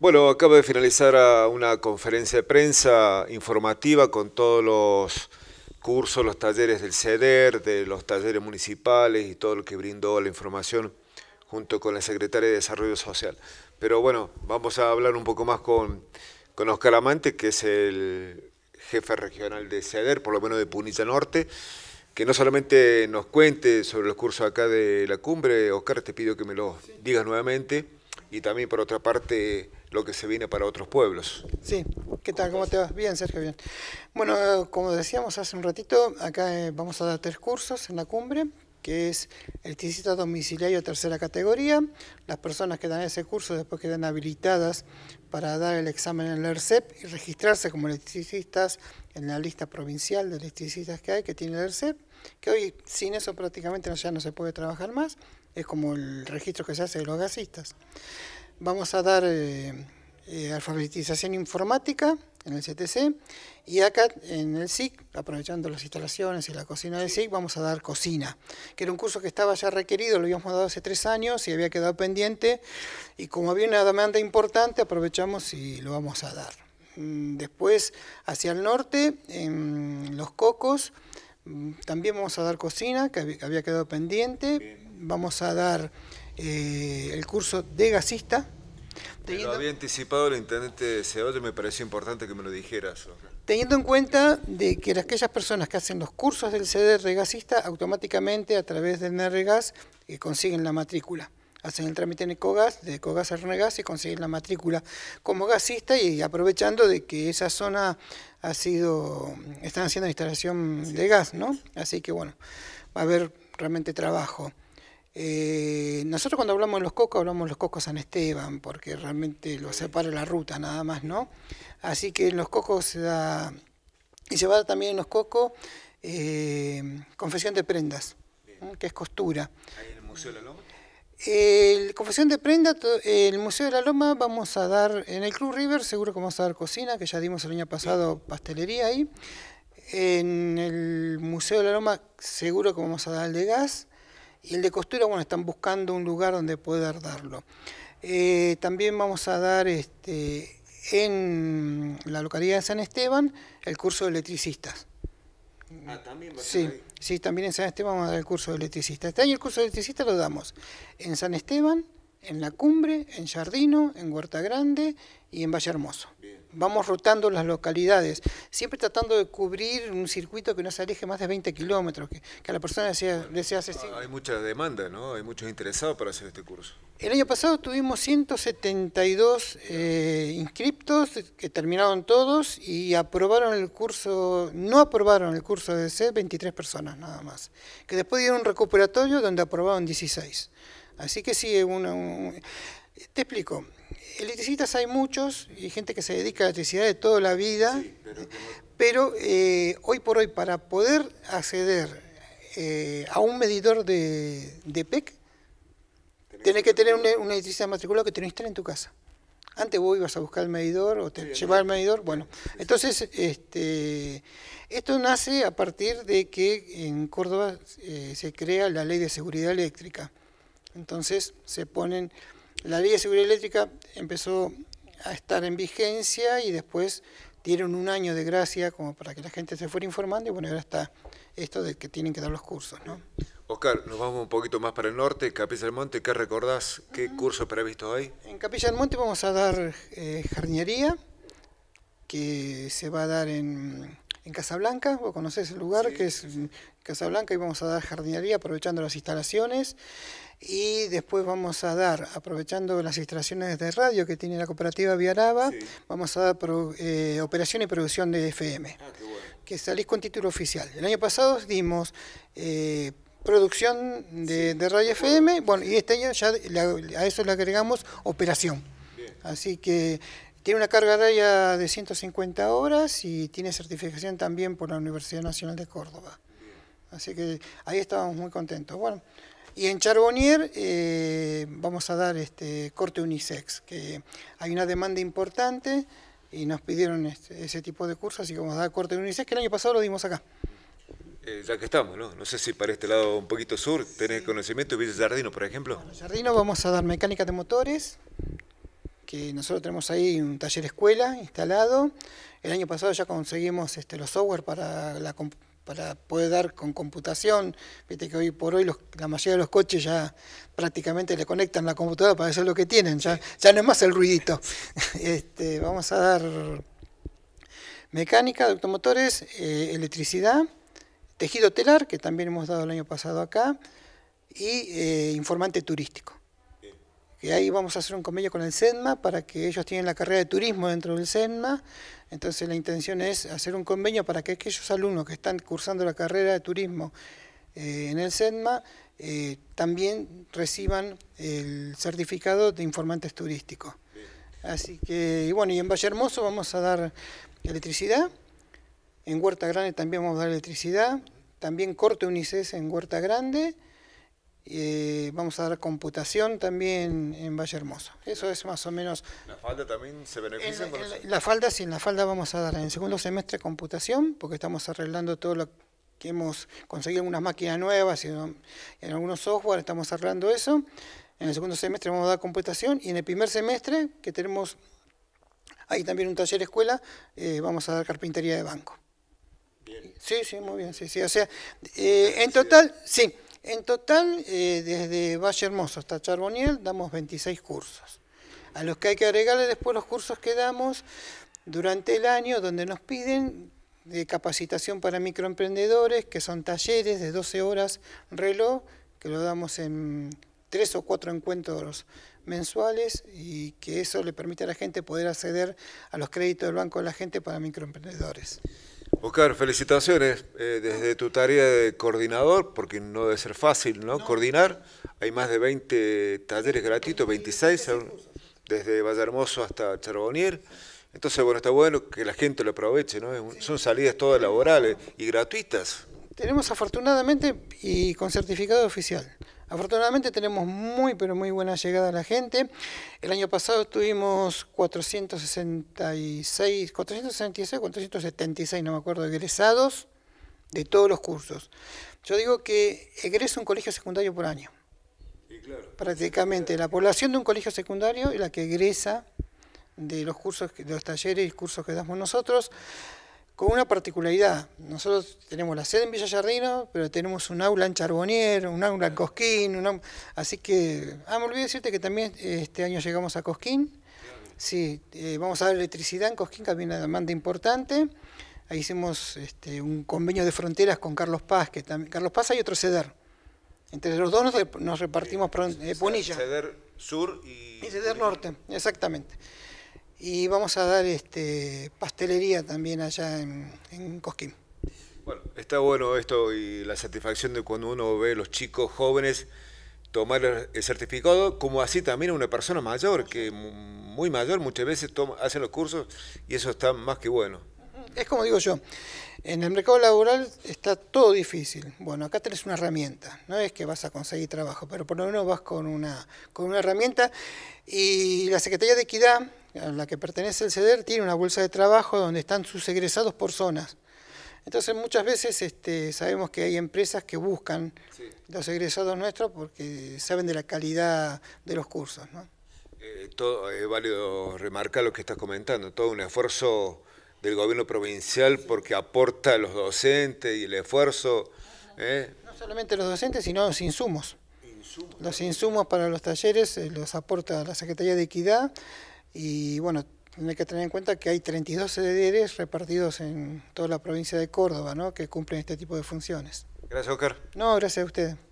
Bueno, acabo de finalizar ah, una conferencia de prensa informativa con todos los cursos, los talleres del CEDER, de los talleres municipales y todo lo que brindó la información junto con la Secretaria de Desarrollo Social. Pero bueno, vamos a hablar un poco más con, Oscar Amante, que es el jefe regional de CEDER, por lo menos de Punilla Norte, que no solamente nos cuente sobre los cursos acá de la cumbre, Oscar, te pido que me lo digas nuevamente, y también por otra parte lo que se viene para otros pueblos. Sí, ¿qué tal? ¿Cómo te vas? Bien, Sergio, bien. Bueno, como decíamos hace un ratito, acá eh, vamos a dar tres cursos en la cumbre, que es el electricista domiciliario tercera categoría. Las personas que dan ese curso después quedan habilitadas para dar el examen en el ERCEP y registrarse como electricistas en la lista provincial de electricistas que hay, que tiene el ERCEP, que hoy sin eso prácticamente ya no se puede trabajar más, es como el registro que se hace de los gasistas vamos a dar eh, eh, alfabetización informática en el CTC y acá en el SIC, aprovechando las instalaciones y la cocina del SIC, vamos a dar cocina, que era un curso que estaba ya requerido, lo habíamos dado hace tres años y había quedado pendiente y como había una demanda importante aprovechamos y lo vamos a dar. Mm, después, hacia el norte, en Los Cocos, mm, también vamos a dar cocina, que había quedado pendiente, vamos a dar eh, el curso de gasista. había anticipado el intendente y me pareció importante que me lo dijeras. Teniendo en cuenta de que aquellas personas que hacen los cursos del CDR gasista, automáticamente a través del NRGAS eh, consiguen la matrícula. Hacen el trámite en Ecogas, de Ecogas a Renegas y consiguen la matrícula como gasista y aprovechando de que esa zona ha sido, están haciendo instalación de gas, ¿no? Así que bueno, va a haber realmente trabajo. Eh, nosotros cuando hablamos de los cocos, hablamos de los cocos San Esteban, porque realmente lo separa la ruta nada más, ¿no? Así que en los cocos se da, y se va también en los cocos eh, confesión de prendas, que es costura. en el Museo de la Loma? Confesión de Prenda, el Museo de la Loma, vamos a dar, en el Club River seguro que vamos a dar cocina, que ya dimos el año pasado pastelería ahí. En el Museo de la Loma seguro que vamos a dar el de gas. Y el de costura, bueno, están buscando un lugar donde poder darlo. Eh, también vamos a dar este, en la localidad de San Esteban el curso de electricistas. Ah, también va sí, sí, también en San Esteban vamos a dar el curso de electricistas. Este año el curso de electricistas lo damos en San Esteban, en La Cumbre, en Jardino, en Huerta Grande y en Valle Hermoso vamos rotando las localidades, siempre tratando de cubrir un circuito que no se aleje más de 20 kilómetros, que, a la persona desea, desea ah, Hay mucha demanda, ¿no? Hay muchos interesados para hacer este curso. El año pasado tuvimos 172 eh, inscriptos que terminaron todos y aprobaron el curso, no aprobaron el curso de C 23 personas nada más, que después dieron un recuperatorio donde aprobaron 16. Así que sí, una, un, te explico. Electricistas hay muchos y gente que se dedica a la electricidad de toda la vida, pero, eh, hoy por hoy para poder acceder eh, a un medidor de, PEC, tenés, que tener una, una e, electricidad matriculada que te lo en tu casa. Antes vos ibas a buscar el medidor o te llevabas el medidor. Bueno, entonces este, esto nace a partir de que en Córdoba eh, se crea la ley de seguridad eléctrica. Entonces se ponen la ley de seguridad eléctrica empezó a estar en vigencia y después dieron un año de gracia como para que la gente se fuera informando y bueno, ahora está esto de que tienen que dar los cursos, ¿no? Oscar, nos vamos un poquito más para el norte, Capilla del Monte, ¿qué recordás? ¿Qué curso previsto hay? En Capilla del Monte vamos a dar eh, jardinería, que se va a dar en, en Casablanca, vos conocés el lugar que es Casablanca y vamos a dar jardinería aprovechando las instalaciones y después vamos a dar, aprovechando las instalaciones de radio que tiene la cooperativa Viaraba, vamos a dar eh, operación y producción de FM, ah, qué que salís con título oficial. El año pasado dimos eh, producción de, radio FM, bueno, y este año ya a eso le agregamos operación. Así que tiene una carga de horaria de 150 horas y tiene certificación también por la Universidad Nacional de Córdoba. Así que ahí estábamos muy contentos. Bueno, y en Charbonnier eh, vamos a dar este, corte unisex, que hay una demanda importante y nos pidieron este, ese tipo de cursos, así que vamos a dar corte unisex, que el año pasado lo dimos acá. Eh, ya que estamos, ¿no? No sé si para este lado un poquito sur tenés conocimiento, Villa Jardino, por ejemplo. el Jardino vamos a dar mecánica de motores, que nosotros tenemos ahí un taller escuela instalado. El año pasado ya conseguimos este, los software para la para poder dar con computación. Viste que hoy por hoy la mayoría de los coches ya prácticamente le conectan la computadora para hacer lo que tienen, ya, ya no es más el ruidito. Este, vamos a dar mecánica de automotores, eh, electricidad, tejido telar, que también hemos dado el año pasado acá, y eh, informante turístico que ahí vamos a hacer un convenio con el SENMA para que ellos tienen la carrera de turismo dentro del SENMA, entonces la intención es hacer un convenio para que aquellos alumnos que están cursando la carrera de turismo eh, en el SENMA eh, también reciban el certificado de informantes turísticos. Así que, bueno, y en Valle Hermoso vamos a dar electricidad, en Huerta Grande también vamos a dar electricidad, también corte UNICES en Huerta Grande, eh, vamos a dar computación también en Valle Hermoso. Eso es más o menos... ¿La falda también se beneficia? En, la, falda, sí, en la falda vamos a dar en el segundo semestre computación, porque estamos arreglando todo lo que hemos conseguido, unas máquinas nuevas y en algunos software, estamos arreglando eso. En el segundo semestre vamos a dar computación y en el primer semestre, que tenemos ahí también un taller escuela, eh, vamos a dar carpintería de banco. Bien. Sí, sí, muy bien, sí, sí. O sea, eh, en total, sí. En total, eh, desde Valle Hermoso hasta Charboniel, damos 26 cursos, a los que hay que agregarle después los cursos que damos durante el año, donde nos piden de capacitación para microemprendedores, que son talleres de 12 horas reloj, que lo damos en tres o cuatro encuentros mensuales y que eso le permite a la gente poder acceder a los créditos del Banco de la Gente para microemprendedores. Oscar, felicitaciones eh, desde tu tarea de coordinador, porque no debe ser fácil, ¿no? Coordinar. Hay más de 20 talleres gratuitos, 26, eh, desde Vallehermoso hasta Charbonnier. Entonces, bueno, está bueno que la gente lo aproveche, ¿no? Son salidas todas laborales y gratuitas. Tenemos afortunadamente y con certificado oficial. Afortunadamente tenemos muy, pero muy buena llegada a la gente. El año pasado tuvimos 466, 466, 476, no me acuerdo, egresados de todos los cursos. Yo digo que egresa un colegio secundario por año. claro. Prácticamente la población de un colegio secundario es la que egresa de los cursos, de los talleres y cursos que damos nosotros con una particularidad. Nosotros tenemos la sede en Villa pero tenemos un aula en Charbonier, un aula en Cosquín, así que, ah, me olvidé decirte que también este año llegamos a Cosquín. Sí, eh, vamos a dar electricidad en Cosquín, que también una demanda importante. Ahí hicimos este, un convenio de fronteras con Carlos Paz, que también, Carlos Paz hay otro CEDER. Entre los dos nos, repartimos Punilla. Eh, CEDER Sur y... Y CEDER Norte, exactamente y vamos a dar este, pastelería también allá en, en Cosquín. Bueno, está bueno esto y la satisfacción de cuando uno ve a los chicos jóvenes tomar el certificado, como así también una persona mayor, que muy mayor muchas veces toma, hace los cursos y eso está más que bueno es como digo yo, en el mercado laboral está todo difícil. Bueno, acá tenés una herramienta, no es que vas a conseguir trabajo, pero por lo menos vas con una, con una herramienta. Y la Secretaría de Equidad, a la que pertenece el CEDER, tiene una bolsa de trabajo donde están sus egresados por zonas. Entonces muchas veces este, sabemos que hay empresas que buscan los egresados nuestros porque saben de la calidad de los cursos. Eh, es válido remarcar lo que estás comentando, todo un esfuerzo del gobierno provincial porque aporta a los docentes y el esfuerzo. ¿eh? No solamente los docentes, sino los insumos. Los insumos para los talleres eh, los aporta la Secretaría de Equidad y bueno, hay que tener en cuenta que hay 32 CDRs repartidos en toda la provincia de Córdoba ¿no? que cumplen este tipo de funciones. Gracias, Oscar. No, gracias a usted.